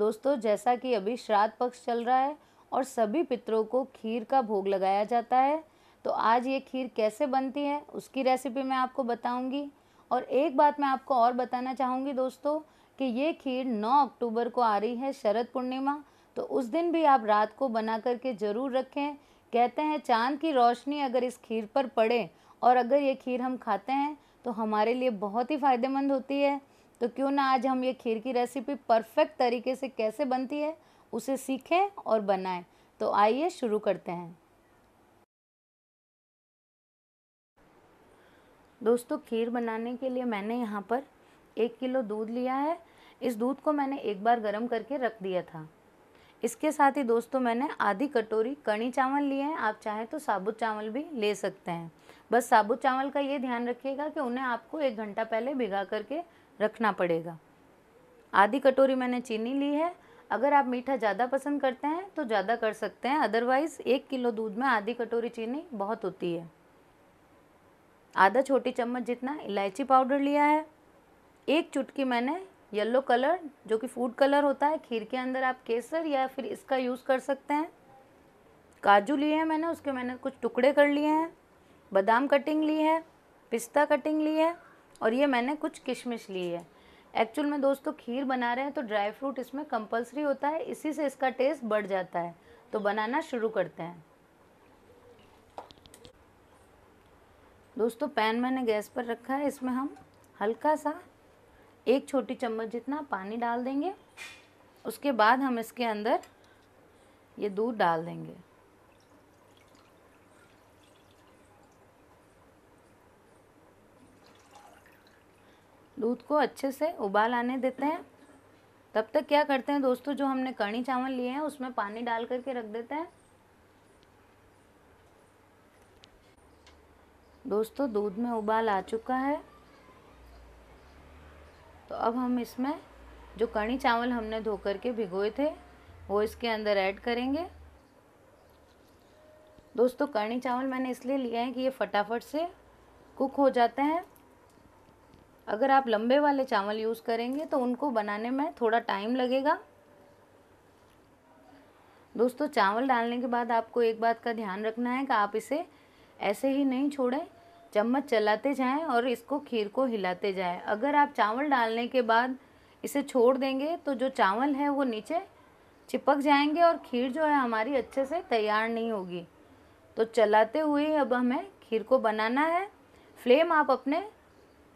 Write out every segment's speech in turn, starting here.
दोस्तों जैसा कि अभी श्राद्ध पक्ष चल रहा है और सभी पितरों को खीर का भोग लगाया जाता है तो आज ये खीर कैसे बनती है उसकी रेसिपी मैं आपको बताऊंगी और एक बात मैं आपको और बताना चाहूँगी दोस्तों कि ये खीर 9 अक्टूबर को आ रही है शरद पूर्णिमा तो उस दिन भी आप रात को बना करके ज़रूर रखें कहते हैं चांद की रोशनी अगर इस खीर पर पड़े और अगर ये खीर हम खाते हैं तो हमारे लिए बहुत ही फ़ायदेमंद होती है तो क्यों ना आज हम ये खीर की रेसिपी परफेक्ट तरीके से कैसे बनती है उसे सीखें और बनाएं तो आइए शुरू करते हैं दोस्तों खीर बनाने के लिए मैंने यहाँ पर एक किलो दूध लिया है इस दूध को मैंने एक बार गर्म करके रख दिया था इसके साथ ही दोस्तों मैंने आधी कटोरी कणी चावल लिए हैं आप चाहें तो साबुत चावल भी ले सकते हैं बस साबुत चावल का ये ध्यान रखिएगा कि उन्हें आपको एक घंटा पहले भिगा करके रखना पड़ेगा आधी कटोरी मैंने चीनी ली है अगर आप मीठा ज़्यादा पसंद करते हैं तो ज़्यादा कर सकते हैं अदरवाइज़ एक किलो दूध में आधी कटोरी चीनी बहुत होती है आधा छोटी चम्मच जितना इलायची पाउडर लिया है एक चुटकी मैंने येलो कलर जो कि फूड कलर होता है खीर के अंदर आप केसर या फिर इसका यूज़ कर सकते हैं काजू लिए हैं मैंने उसके मैंने कुछ टुकड़े कर लिए हैं बादाम कटिंग ली है पिस्ता कटिंग ली है और ये मैंने कुछ किशमिश ली है एक्चुअल में दोस्तों तो खीर बना रहे हैं तो ड्राई फ्रूट इसमें कंपलसरी होता है इसी से इसका टेस्ट बढ़ जाता है तो बनाना शुरू करते हैं दोस्तों पैन मैंने गैस पर रखा है इसमें हम हल्का सा एक छोटी चम्मच जितना पानी डाल देंगे उसके बाद हम इसके अंदर ये दूध डाल देंगे दूध को अच्छे से उबाल आने देते हैं तब तक क्या करते हैं दोस्तों जो हमने कड़ी चावल लिए हैं उसमें पानी डाल करके रख देते हैं दोस्तों दूध में उबाल आ चुका है तो अब हम इसमें जो कड़ी चावल हमने धो करके भिगोए थे वो इसके अंदर ऐड करेंगे दोस्तों कड़ी चावल मैंने इसलिए लिए हैं कि ये फटाफट से कुक हो जाते हैं अगर आप लंबे वाले चावल यूज़ करेंगे तो उनको बनाने में थोड़ा टाइम लगेगा दोस्तों चावल डालने के बाद आपको एक बात का ध्यान रखना है कि आप इसे ऐसे ही नहीं छोड़ें चम्मच चलाते जाएं और इसको खीर को हिलाते जाएं अगर आप चावल डालने के बाद इसे छोड़ देंगे तो जो चावल है वो नीचे चिपक जाएंगे और खीर जो है हमारी अच्छे से तैयार नहीं होगी तो चलाते हुए अब हमें खीर को बनाना है फ्लेम आप अपने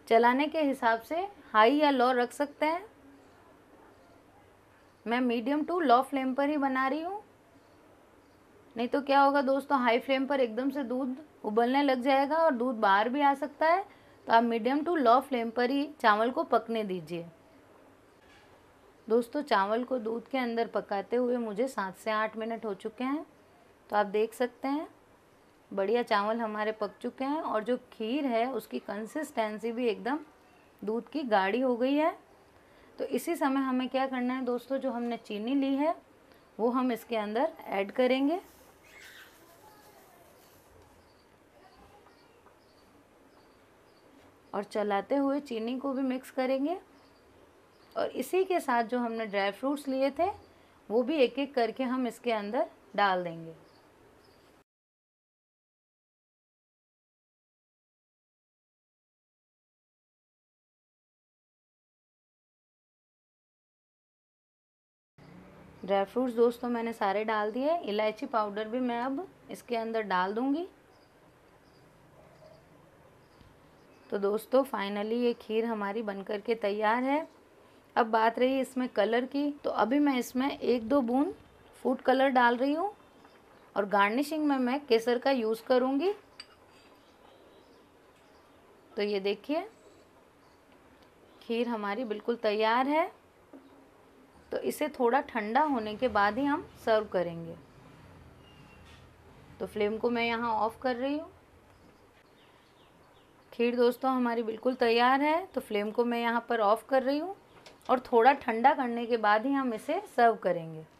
चलाने के हिसाब से हाई या लो रख सकते हैं मैं मीडियम टू लो फ्लेम पर ही बना रही हूँ नहीं तो क्या होगा दोस्तों हाई फ्लेम पर एकदम से दूध उबलने लग जाएगा और दूध बाहर भी आ सकता है तो आप मीडियम टू लो फ्लेम पर ही चावल को पकने दीजिए दोस्तों चावल को दूध के अंदर पकाते हुए मुझे सात से आठ मिनट हो चुके हैं तो आप देख सकते हैं बढ़िया चावल हमारे पक चुके हैं और जो खीर है उसकी कंसिस्टेंसी भी एकदम दूध की गाढ़ी हो गई है तो इसी समय हमें क्या करना है दोस्तों जो हमने चीनी ली है वो हम इसके अंदर ऐड करेंगे और चलाते हुए चीनी को भी मिक्स करेंगे और इसी के साथ जो हमने ड्राई फ्रूट्स लिए थे वो भी एक एक करके हम इसके अंदर डाल देंगे ड्राई फ्रूट्स दोस्तों तो मैंने सारे डाल दिए इलायची पाउडर भी मैं अब इसके अंदर डाल दूंगी तो दोस्तों फाइनली ये खीर हमारी बनकर के तैयार है अब बात रही इसमें कलर की तो अभी मैं इसमें एक दो बूंद फूड कलर डाल रही हूँ और गार्निशिंग में मैं केसर का यूज़ करूँगी तो ये देखिए खीर हमारी बिल्कुल तैयार है तो इसे थोड़ा ठंडा होने के बाद ही हम सर्व करेंगे तो फ्लेम को मैं यहाँ ऑफ़ कर रही हूँ खीर दोस्तों हमारी बिल्कुल तैयार है तो फ्लेम को मैं यहाँ पर ऑफ़ कर रही हूँ और थोड़ा ठंडा करने के बाद ही हम इसे सर्व करेंगे